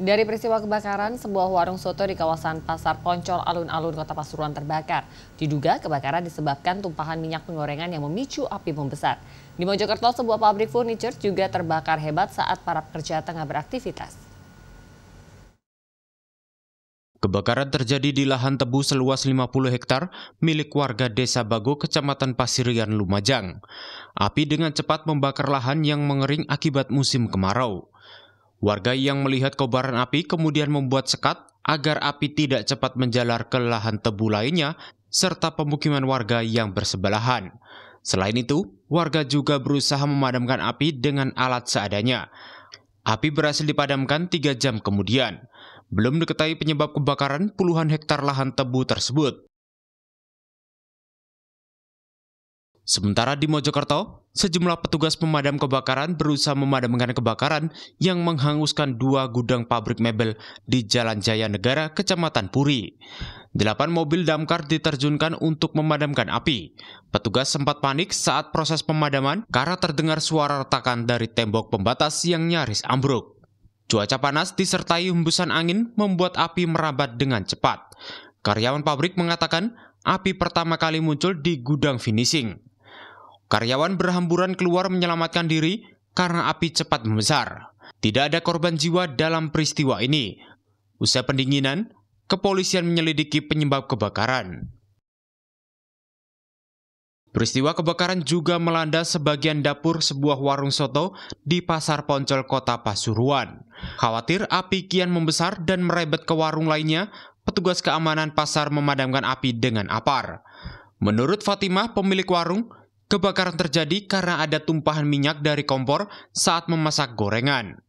Dari peristiwa kebakaran, sebuah warung soto di kawasan Pasar Poncol Alun-Alun Kota Pasuruan terbakar. Diduga kebakaran disebabkan tumpahan minyak penggorengan yang memicu api membesar. Di Mojokerto, sebuah pabrik furniture juga terbakar hebat saat para pekerja tengah beraktivitas. Kebakaran terjadi di lahan tebu seluas 50 hektar milik warga Desa Bago, Kecamatan Pasirian, Lumajang. Api dengan cepat membakar lahan yang mengering akibat musim kemarau. Warga yang melihat kobaran api kemudian membuat sekat agar api tidak cepat menjalar ke lahan tebu lainnya serta pemukiman warga yang bersebelahan. Selain itu, warga juga berusaha memadamkan api dengan alat seadanya. Api berhasil dipadamkan tiga jam kemudian. Belum diketahui penyebab kebakaran puluhan hektar lahan tebu tersebut. Sementara di Mojokerto, sejumlah petugas pemadam kebakaran berusaha memadamkan kebakaran yang menghanguskan dua gudang pabrik mebel di Jalan Jaya Negara, Kecamatan Puri. Delapan mobil damkar diterjunkan untuk memadamkan api. Petugas sempat panik saat proses pemadaman karena terdengar suara retakan dari tembok pembatas yang nyaris ambruk. Cuaca panas disertai hembusan angin membuat api merambat dengan cepat. Karyawan pabrik mengatakan api pertama kali muncul di gudang finishing. Karyawan berhamburan keluar menyelamatkan diri karena api cepat membesar. Tidak ada korban jiwa dalam peristiwa ini. Usai pendinginan, kepolisian menyelidiki penyebab kebakaran. Peristiwa kebakaran juga melanda sebagian dapur sebuah warung soto di Pasar Poncol Kota Pasuruan. Khawatir api kian membesar dan merebet ke warung lainnya, petugas keamanan pasar memadamkan api dengan apar. Menurut Fatimah, pemilik warung, Kebakaran terjadi karena ada tumpahan minyak dari kompor saat memasak gorengan.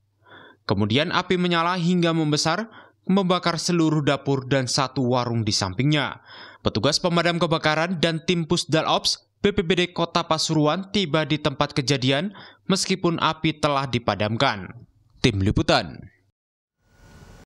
Kemudian api menyala hingga membesar, membakar seluruh dapur dan satu warung di sampingnya. Petugas pemadam kebakaran dan tim Pusdal Ops BPBD Kota Pasuruan tiba di tempat kejadian meskipun api telah dipadamkan. Tim Liputan